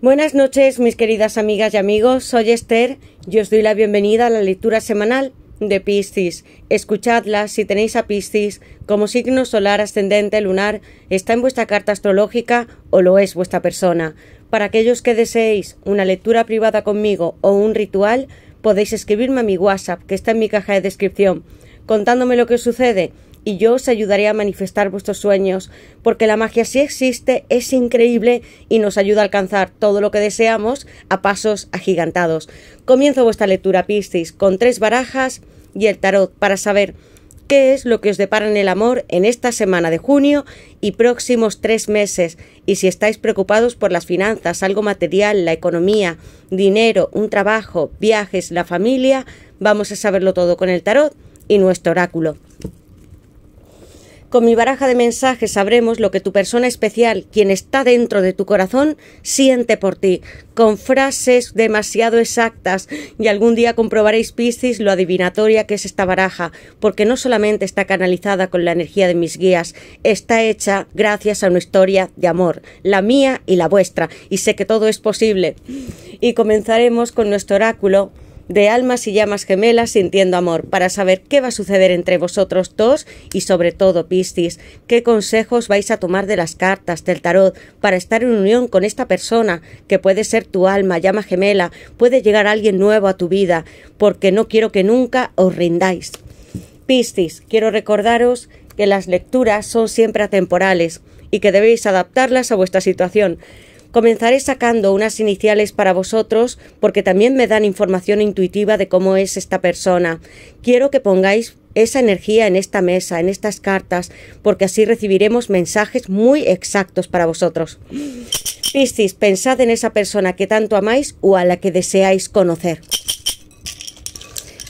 Buenas noches, mis queridas amigas y amigos. Soy Esther y os doy la bienvenida a la lectura semanal de Piscis. Escuchadla si tenéis a Piscis como signo solar ascendente lunar, está en vuestra carta astrológica o lo es vuestra persona. Para aquellos que deseéis una lectura privada conmigo o un ritual, podéis escribirme a mi WhatsApp, que está en mi caja de descripción, contándome lo que sucede y yo os ayudaré a manifestar vuestros sueños, porque la magia sí existe, es increíble y nos ayuda a alcanzar todo lo que deseamos a pasos agigantados. Comienzo vuestra lectura, Piscis, con tres barajas y el tarot para saber qué es lo que os depara en el amor en esta semana de junio y próximos tres meses, y si estáis preocupados por las finanzas, algo material, la economía, dinero, un trabajo, viajes, la familia, vamos a saberlo todo con el tarot y nuestro oráculo. Con mi baraja de mensajes sabremos lo que tu persona especial, quien está dentro de tu corazón, siente por ti, con frases demasiado exactas, y algún día comprobaréis, Piscis, lo adivinatoria que es esta baraja, porque no solamente está canalizada con la energía de mis guías, está hecha gracias a una historia de amor, la mía y la vuestra, y sé que todo es posible. Y comenzaremos con nuestro oráculo de almas y llamas gemelas sintiendo amor, para saber qué va a suceder entre vosotros dos y sobre todo, Piscis, qué consejos vais a tomar de las cartas, del tarot, para estar en unión con esta persona, que puede ser tu alma, llama gemela, puede llegar alguien nuevo a tu vida, porque no quiero que nunca os rindáis. Piscis, quiero recordaros que las lecturas son siempre atemporales y que debéis adaptarlas a vuestra situación. Comenzaré sacando unas iniciales para vosotros porque también me dan información intuitiva de cómo es esta persona. Quiero que pongáis esa energía en esta mesa, en estas cartas, porque así recibiremos mensajes muy exactos para vosotros. Piscis, pensad en esa persona que tanto amáis o a la que deseáis conocer.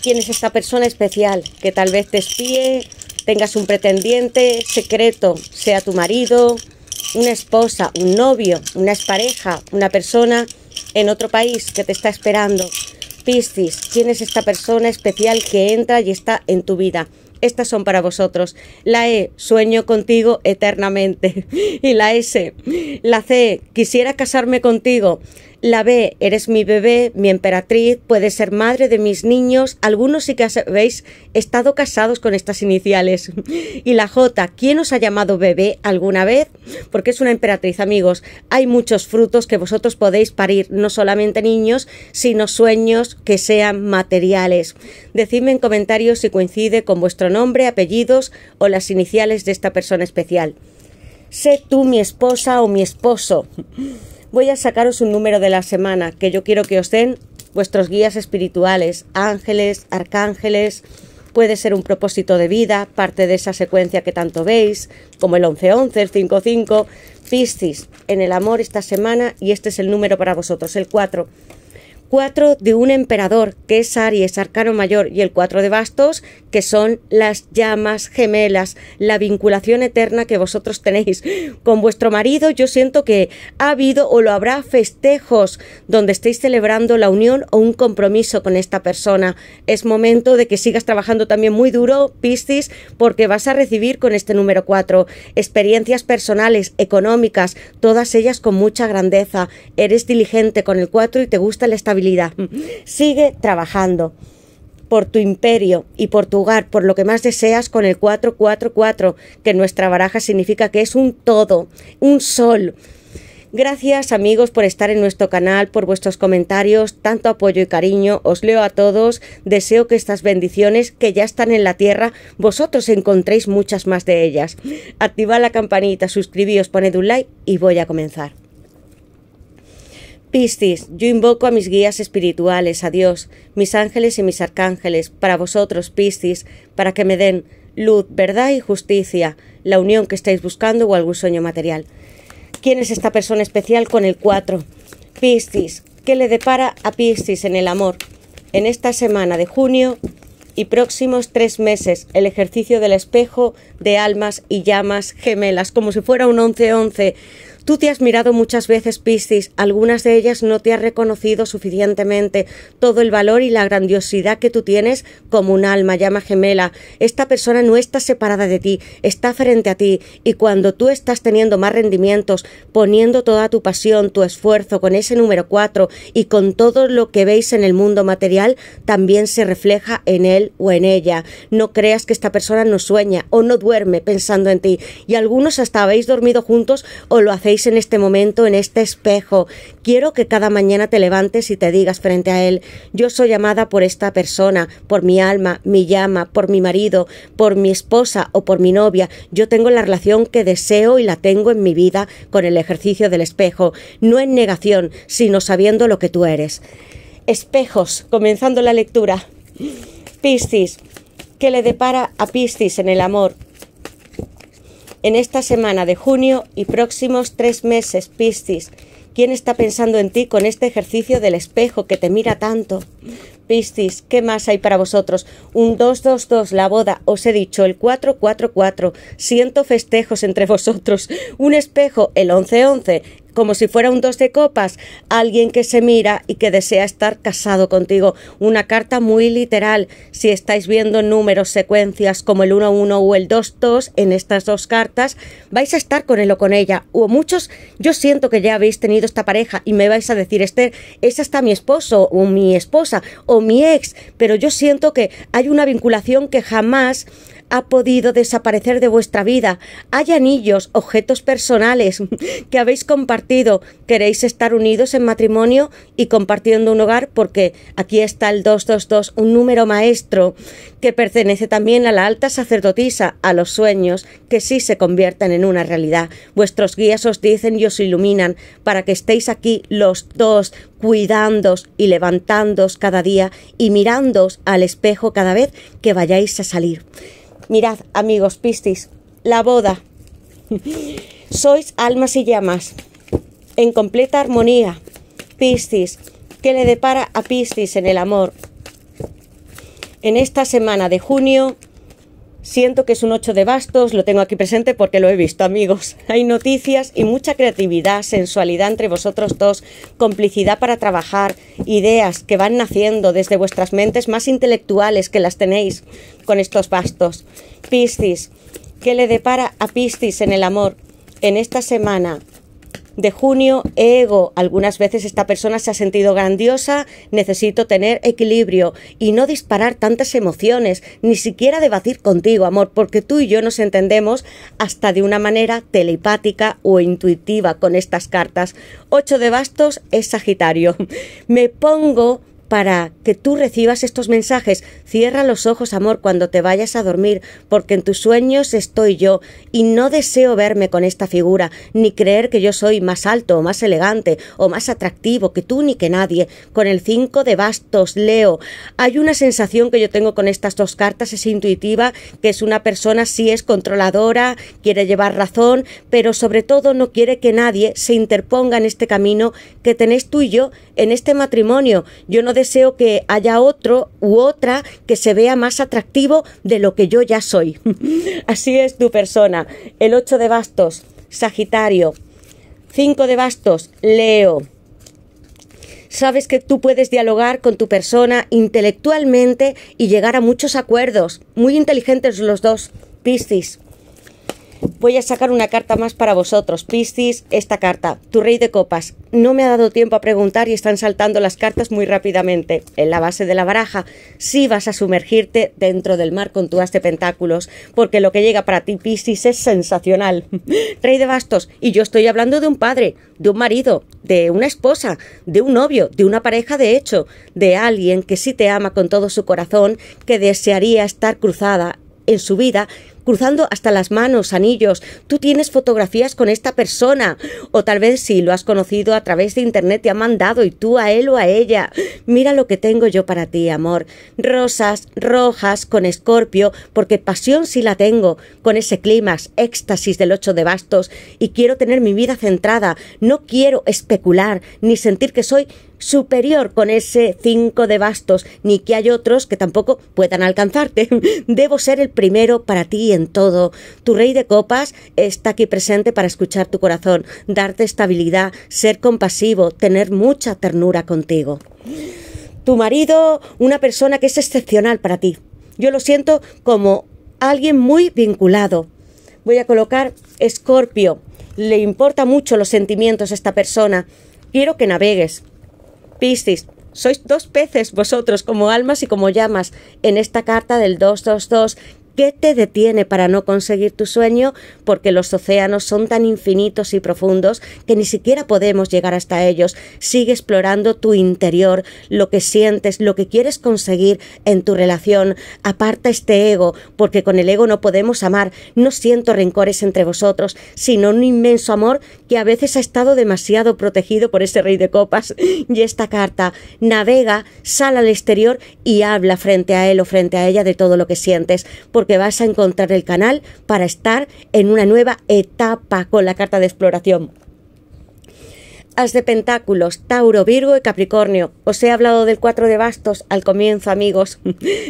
¿Quién es esta persona especial que tal vez te espíe, tengas un pretendiente secreto, sea tu marido, una esposa, un novio, una pareja, una persona en otro país que te está esperando. Piscis, tienes esta persona especial que entra y está en tu vida? Estas son para vosotros. La E, sueño contigo eternamente. Y la S, la C, quisiera casarme contigo. La B, eres mi bebé, mi emperatriz, puedes ser madre de mis niños, algunos sí que habéis estado casados con estas iniciales. Y la J, ¿quién os ha llamado bebé alguna vez? Porque es una emperatriz, amigos. Hay muchos frutos que vosotros podéis parir, no solamente niños, sino sueños que sean materiales. Decidme en comentarios si coincide con vuestro nombre, apellidos o las iniciales de esta persona especial. Sé tú mi esposa o mi esposo voy a sacaros un número de la semana que yo quiero que os den vuestros guías espirituales, ángeles, arcángeles, puede ser un propósito de vida, parte de esa secuencia que tanto veis, como el 11-11, el 55, Piscis, en el amor esta semana y este es el número para vosotros, el 4. 4 de un emperador, que es Aries, arcano mayor, y el 4 de bastos, que son las llamas gemelas, la vinculación eterna que vosotros tenéis con vuestro marido. Yo siento que ha habido o lo habrá festejos donde estéis celebrando la unión o un compromiso con esta persona. Es momento de que sigas trabajando también muy duro, Piscis, porque vas a recibir con este número 4 experiencias personales, económicas, todas ellas con mucha grandeza. Eres diligente con el 4 y te gusta el estabilidad Sigue trabajando por tu imperio y por tu hogar, por lo que más deseas con el 444, que nuestra baraja significa que es un todo, un sol. Gracias amigos por estar en nuestro canal, por vuestros comentarios, tanto apoyo y cariño. Os leo a todos. Deseo que estas bendiciones que ya están en la tierra, vosotros encontréis muchas más de ellas. Activad la campanita, suscribíos, poned un like y voy a comenzar. Piscis, yo invoco a mis guías espirituales, a Dios, mis ángeles y mis arcángeles, para vosotros, Piscis, para que me den luz, verdad y justicia, la unión que estáis buscando o algún sueño material. ¿Quién es esta persona especial con el 4? Piscis, ¿qué le depara a Piscis en el amor? En esta semana de junio y próximos tres meses, el ejercicio del espejo de almas y llamas gemelas, como si fuera un 11-11 Tú te has mirado muchas veces, Piscis, algunas de ellas no te has reconocido suficientemente todo el valor y la grandiosidad que tú tienes como un alma, llama gemela. Esta persona no está separada de ti, está frente a ti y cuando tú estás teniendo más rendimientos, poniendo toda tu pasión, tu esfuerzo con ese número 4 y con todo lo que veis en el mundo material, también se refleja en él o en ella. No creas que esta persona no sueña o no duerme pensando en ti y algunos hasta habéis dormido juntos o lo hacéis en este momento, en este espejo. Quiero que cada mañana te levantes y te digas frente a él, yo soy amada por esta persona, por mi alma, mi llama, por mi marido, por mi esposa o por mi novia. Yo tengo la relación que deseo y la tengo en mi vida con el ejercicio del espejo, no en negación, sino sabiendo lo que tú eres. Espejos, comenzando la lectura. Piscis, ¿qué le depara a Piscis en el amor? en esta semana de junio y próximos tres meses, Piscis. ¿Quién está pensando en ti con este ejercicio del espejo que te mira tanto? Piscis, ¿qué más hay para vosotros? Un 222, la boda, os he dicho, el 444, siento festejos entre vosotros, un espejo, el 1111, como si fuera un dos de copas, alguien que se mira y que desea estar casado contigo. Una carta muy literal. Si estáis viendo números, secuencias como el 1-1 o el 2-2 en estas dos cartas, vais a estar con él o con ella. O muchos, yo siento que ya habéis tenido esta pareja y me vais a decir, Esther, esa está mi esposo o mi esposa o mi ex, pero yo siento que hay una vinculación que jamás ha podido desaparecer de vuestra vida. Hay anillos, objetos personales que habéis compartido. Queréis estar unidos en matrimonio y compartiendo un hogar porque aquí está el 222, un número maestro que pertenece también a la alta sacerdotisa, a los sueños que sí se convierten en una realidad. Vuestros guías os dicen y os iluminan para que estéis aquí los dos cuidándoos y levantándoos cada día y mirándoos al espejo cada vez que vayáis a salir. Mirad, amigos Piscis, la boda. Sois almas y llamas, en completa armonía. Piscis, que le depara a Piscis en el amor? En esta semana de junio Siento que es un ocho de bastos, lo tengo aquí presente porque lo he visto, amigos. Hay noticias y mucha creatividad, sensualidad entre vosotros dos, complicidad para trabajar, ideas que van naciendo desde vuestras mentes más intelectuales que las tenéis con estos bastos. Piscis, ¿qué le depara a Piscis en el amor en esta semana? de junio, ego. Algunas veces esta persona se ha sentido grandiosa, necesito tener equilibrio y no disparar tantas emociones, ni siquiera debatir contigo, amor, porque tú y yo nos entendemos hasta de una manera telepática o intuitiva con estas cartas. Ocho de bastos es Sagitario. Me pongo para que tú recibas estos mensajes. Cierra los ojos, amor, cuando te vayas a dormir, porque en tus sueños estoy yo y no deseo verme con esta figura, ni creer que yo soy más alto o más elegante o más atractivo que tú ni que nadie. Con el 5 de bastos, Leo, hay una sensación que yo tengo con estas dos cartas, es intuitiva, que es una persona sí es controladora, quiere llevar razón, pero sobre todo no quiere que nadie se interponga en este camino que tenéis tú y yo en este matrimonio. Yo no deseo que haya otro u otra que se vea más atractivo de lo que yo ya soy. Así es tu persona. El 8 de bastos, Sagitario. 5 de bastos, Leo. Sabes que tú puedes dialogar con tu persona intelectualmente y llegar a muchos acuerdos. Muy inteligentes los dos, Piscis. Voy a sacar una carta más para vosotros, Piscis, esta carta, tu rey de copas. No me ha dado tiempo a preguntar y están saltando las cartas muy rápidamente. En la base de la baraja, ...si vas a sumergirte dentro del mar con tu as de pentáculos, porque lo que llega para ti, Piscis, es sensacional. rey de bastos, y yo estoy hablando de un padre, de un marido, de una esposa, de un novio, de una pareja de hecho, de alguien que sí te ama con todo su corazón, que desearía estar cruzada en su vida cruzando hasta las manos, anillos. Tú tienes fotografías con esta persona. O tal vez si lo has conocido a través de internet, te ha mandado y tú a él o a ella. Mira lo que tengo yo para ti, amor. Rosas rojas con escorpio, porque pasión sí la tengo, con ese clímax, éxtasis del ocho de bastos. Y quiero tener mi vida centrada. No quiero especular ni sentir que soy superior con ese 5 de bastos, ni que hay otros que tampoco puedan alcanzarte. Debo ser el primero para ti en todo. Tu rey de copas está aquí presente para escuchar tu corazón, darte estabilidad, ser compasivo, tener mucha ternura contigo. Tu marido, una persona que es excepcional para ti. Yo lo siento como alguien muy vinculado. Voy a colocar Escorpio. Le importa mucho los sentimientos a esta persona. Quiero que navegues, Piscis, sois dos peces vosotros como almas y como llamas en esta carta del 222 ¿Qué te detiene para no conseguir tu sueño? Porque los océanos son tan infinitos y profundos que ni siquiera podemos llegar hasta ellos. Sigue explorando tu interior, lo que sientes, lo que quieres conseguir en tu relación. Aparta este ego, porque con el ego no podemos amar. No siento rencores entre vosotros, sino un inmenso amor que a veces ha estado demasiado protegido por ese rey de copas. Y esta carta, navega, sal al exterior y habla frente a él o frente a ella de todo lo que sientes, que vas a encontrar el canal para estar en una nueva etapa con la carta de exploración. As de Pentáculos, Tauro, Virgo y Capricornio. Os he hablado del 4 de bastos al comienzo, amigos.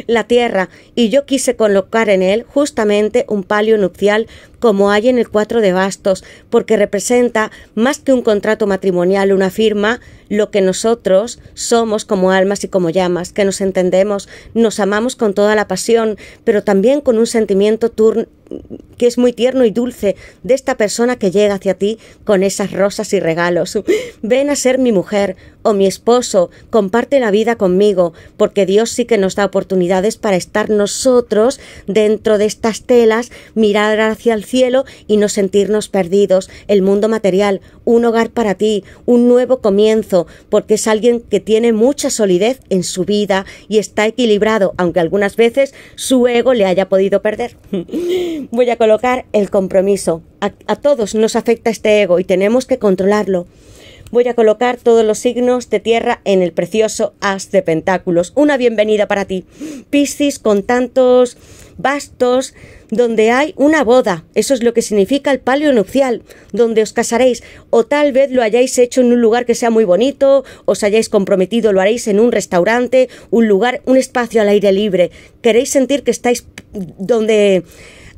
la Tierra. Y yo quise colocar en él justamente un palio nupcial como hay en el 4 de bastos, porque representa más que un contrato matrimonial, una firma, lo que nosotros somos como almas y como llamas, que nos entendemos, nos amamos con toda la pasión, pero también con un sentimiento que es muy tierno y dulce de esta persona que llega hacia ti con esas rosas y regalos. Ven a ser mi mujer o mi esposo, comparte la vida conmigo, porque Dios sí que nos da oportunidades para estar nosotros dentro de estas telas, mirar hacia el cielo y no sentirnos perdidos. El mundo material, un hogar para ti, un nuevo comienzo, porque es alguien que tiene mucha solidez en su vida y está equilibrado, aunque algunas veces su ego le haya podido perder. Voy a colocar el compromiso. A, a todos nos afecta este ego y tenemos que controlarlo voy a colocar todos los signos de tierra en el precioso as de pentáculos. Una bienvenida para ti. Piscis con tantos Vastos donde hay una boda, eso es lo que significa el palio nupcial, donde os casaréis, o tal vez lo hayáis hecho en un lugar que sea muy bonito, os hayáis comprometido, lo haréis en un restaurante, un lugar, un espacio al aire libre. Queréis sentir que estáis donde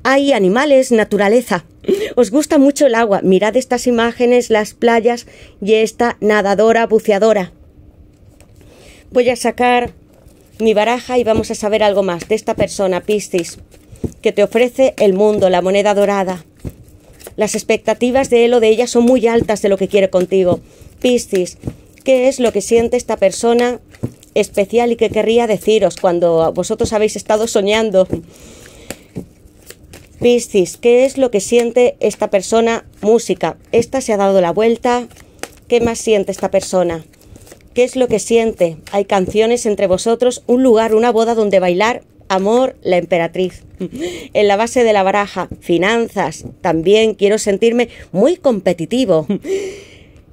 hay animales, naturaleza. Os gusta mucho el agua, mirad estas imágenes, las playas y esta nadadora buceadora. Voy a sacar mi baraja y vamos a saber algo más de esta persona, Piscis, que te ofrece el mundo, la moneda dorada. Las expectativas de él o de ella son muy altas de lo que quiere contigo. Piscis, ¿qué es lo que siente esta persona especial y qué querría deciros cuando vosotros habéis estado soñando? Piscis, ¿qué es lo que siente esta persona? Música. Esta se ha dado la vuelta. ¿Qué más siente esta persona? ¿Qué es lo que siente? Hay canciones entre vosotros, un lugar, una boda donde bailar, amor, la emperatriz. En la base de la baraja, finanzas. También quiero sentirme muy competitivo.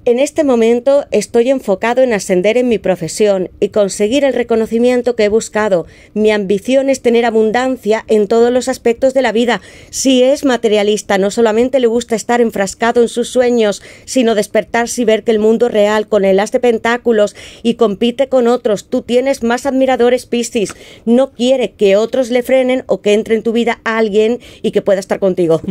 En este momento estoy enfocado en ascender en mi profesión y conseguir el reconocimiento que he buscado. Mi ambición es tener abundancia en todos los aspectos de la vida. Si es materialista, no solamente le gusta estar enfrascado en sus sueños, sino despertarse y ver que el mundo real con el as de pentáculos y compite con otros. Tú tienes más admiradores, Piscis. No quiere que otros le frenen o que entre en tu vida alguien y que pueda estar contigo.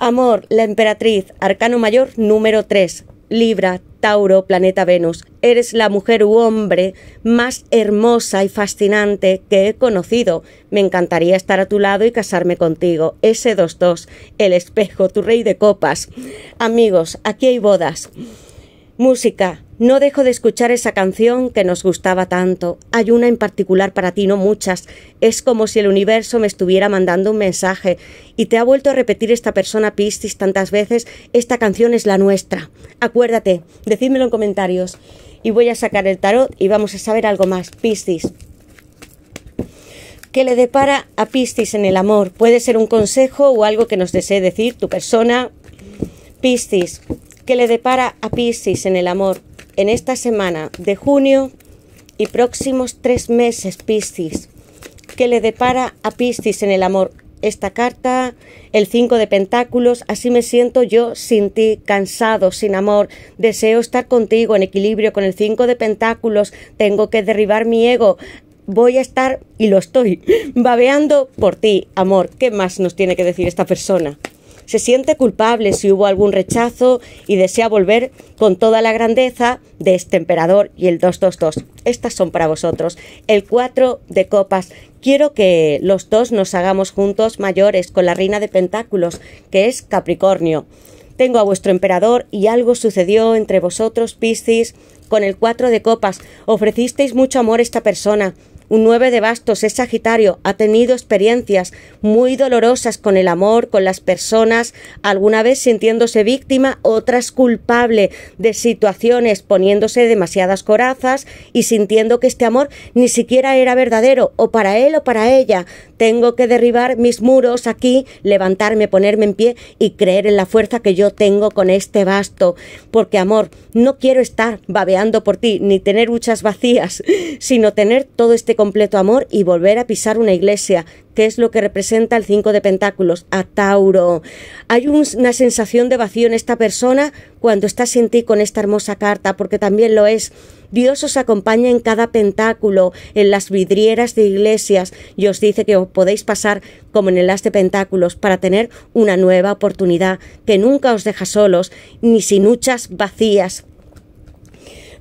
Amor, la emperatriz, arcano mayor número 3, Libra, Tauro, planeta Venus. Eres la mujer u hombre más hermosa y fascinante que he conocido. Me encantaría estar a tu lado y casarme contigo. S22, el espejo, tu rey de copas. Amigos, aquí hay bodas. Música, no dejo de escuchar esa canción que nos gustaba tanto. Hay una en particular para ti, no muchas. Es como si el universo me estuviera mandando un mensaje y te ha vuelto a repetir esta persona Piscis tantas veces. Esta canción es la nuestra. Acuérdate, decídmelo en comentarios. Y voy a sacar el tarot y vamos a saber algo más. Piscis. ¿Qué le depara a Piscis en el amor? Puede ser un consejo o algo que nos desee decir tu persona. Piscis. ¿Qué le depara a Piscis en el amor? en esta semana de junio y próximos tres meses, Piscis. ¿Qué le depara a Piscis en el amor? Esta carta, el 5 de Pentáculos, así me siento yo sin ti, cansado, sin amor, deseo estar contigo en equilibrio con el 5 de Pentáculos, tengo que derribar mi ego, voy a estar, y lo estoy, babeando por ti, amor. ¿Qué más nos tiene que decir esta persona? se siente culpable si hubo algún rechazo y desea volver con toda la grandeza de este emperador y el 222. Estas son para vosotros. El 4 de copas. Quiero que los dos nos hagamos juntos mayores con la reina de pentáculos, que es Capricornio. Tengo a vuestro emperador y algo sucedió entre vosotros, Piscis, con el 4 de copas. Ofrecisteis mucho amor a esta persona un 9 de bastos es Sagitario, ha tenido experiencias muy dolorosas con el amor, con las personas, alguna vez sintiéndose víctima, otras culpable de situaciones, poniéndose demasiadas corazas y sintiendo que este amor ni siquiera era verdadero, o para él o para ella. Tengo que derribar mis muros aquí, levantarme, ponerme en pie y creer en la fuerza que yo tengo con este basto. Porque amor, no quiero estar babeando por ti, ni tener muchas vacías, sino tener todo este completo amor y volver a pisar una iglesia, que es lo que representa el cinco de pentáculos, a Tauro. Hay una sensación de vacío en esta persona cuando estás sin ti con esta hermosa carta, porque también lo es. Dios os acompaña en cada pentáculo, en las vidrieras de iglesias, y os dice que os podéis pasar como en el as de pentáculos para tener una nueva oportunidad, que nunca os deja solos, ni sin huchas vacías,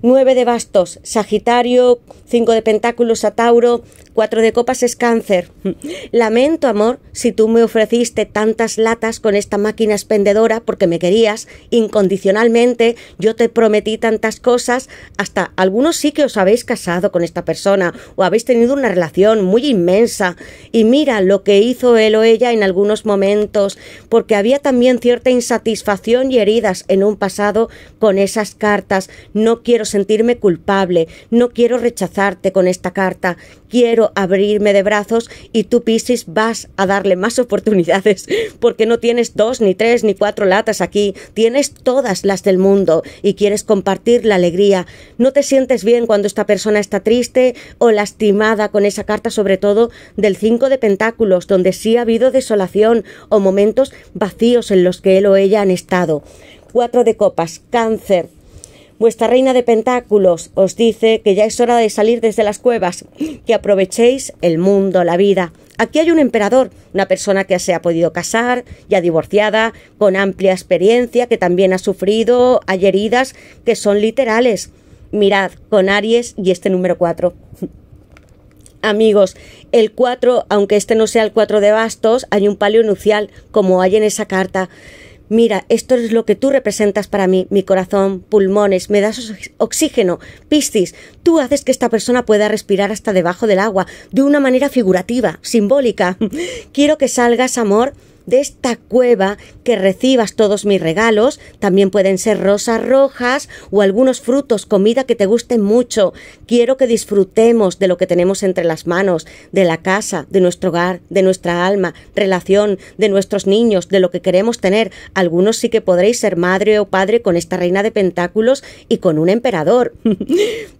9 de bastos, Sagitario, 5 de pentáculos a Tauro, Cuatro de copas es cáncer. Lamento, amor, si tú me ofreciste tantas latas con esta máquina expendedora porque me querías incondicionalmente, yo te prometí tantas cosas, hasta algunos sí que os habéis casado con esta persona o habéis tenido una relación muy inmensa y mira lo que hizo él o ella en algunos momentos, porque había también cierta insatisfacción y heridas en un pasado con esas cartas. No quiero sentirme culpable, no quiero rechazarte con esta carta, quiero abrirme de brazos y tú, Pisces, vas a darle más oportunidades porque no tienes dos, ni tres, ni cuatro latas aquí, tienes todas las del mundo y quieres compartir la alegría. No te sientes bien cuando esta persona está triste o lastimada con esa carta, sobre todo del 5 de Pentáculos, donde sí ha habido desolación o momentos vacíos en los que él o ella han estado. Cuatro de copas, cáncer, Vuestra reina de pentáculos os dice que ya es hora de salir desde las cuevas, que aprovechéis el mundo, la vida. Aquí hay un emperador, una persona que se ha podido casar, ya divorciada, con amplia experiencia, que también ha sufrido, hay heridas que son literales. Mirad, con Aries y este número 4. Amigos, el 4, aunque este no sea el 4 de bastos, hay un palio nucial, como hay en esa carta mira, esto es lo que tú representas para mí, mi corazón, pulmones, me das oxígeno, piscis, tú haces que esta persona pueda respirar hasta debajo del agua, de una manera figurativa, simbólica. Quiero que salgas, amor, de esta cueva que recibas todos mis regalos. También pueden ser rosas rojas o algunos frutos, comida que te guste mucho. Quiero que disfrutemos de lo que tenemos entre las manos, de la casa, de nuestro hogar, de nuestra alma, relación, de nuestros niños, de lo que queremos tener. Algunos sí que podréis ser madre o padre con esta reina de pentáculos y con un emperador.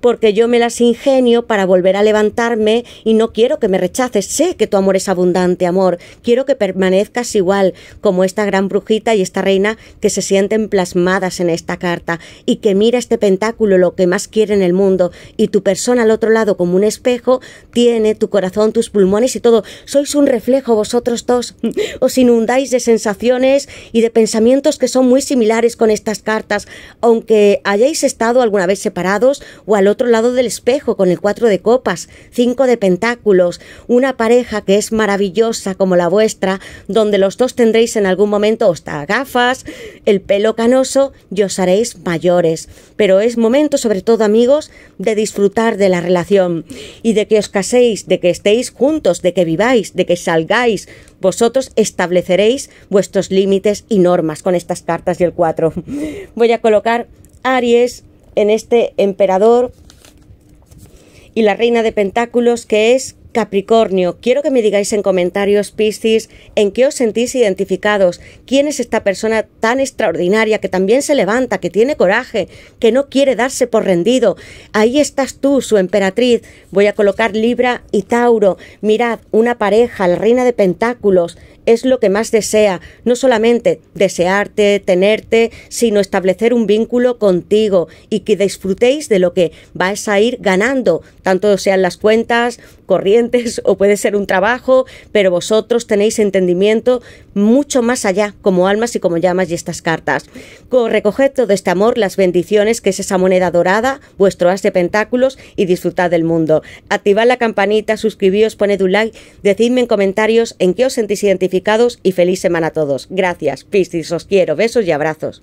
Porque yo me las ingenio para volver a levantarme y no quiero que me rechaces. Sé que tu amor es abundante, amor. Quiero que permanezcas igual como esta gran brujita y esta reina que se sienten plasmadas en esta carta y que mira este pentáculo lo que más quiere en el mundo y tu persona al otro lado como un espejo tiene tu corazón, tus pulmones y todo. Sois un reflejo vosotros dos. Os inundáis de sensaciones y de pensamientos que son muy similares con estas cartas, aunque hayáis estado alguna vez separados o al otro lado del espejo con el cuatro de copas, cinco de pentáculos, una pareja que es maravillosa como la vuestra, donde los los dos tendréis en algún momento hasta gafas, el pelo canoso y os haréis mayores. Pero es momento, sobre todo amigos, de disfrutar de la relación y de que os caséis, de que estéis juntos, de que viváis, de que salgáis. Vosotros estableceréis vuestros límites y normas con estas cartas y el 4. Voy a colocar Aries en este emperador y la reina de pentáculos que es Capricornio, quiero que me digáis en comentarios, Piscis, en qué os sentís identificados, quién es esta persona tan extraordinaria que también se levanta, que tiene coraje, que no quiere darse por rendido. Ahí estás tú, su emperatriz. Voy a colocar Libra y Tauro. Mirad, una pareja, la reina de pentáculos, es lo que más desea, no solamente desearte, tenerte, sino establecer un vínculo contigo y que disfrutéis de lo que vais a ir ganando, tanto sean las cuentas corrientes o puede ser un trabajo, pero vosotros tenéis entendimiento mucho más allá como almas y como llamas y estas cartas. Recoged todo este amor, las bendiciones, que es esa moneda dorada, vuestro as de pentáculos y disfrutad del mundo. Activad la campanita, suscribíos, poned un like, decidme en comentarios en qué os sentís identificados y feliz semana a todos. Gracias, Piscis, os quiero. Besos y abrazos.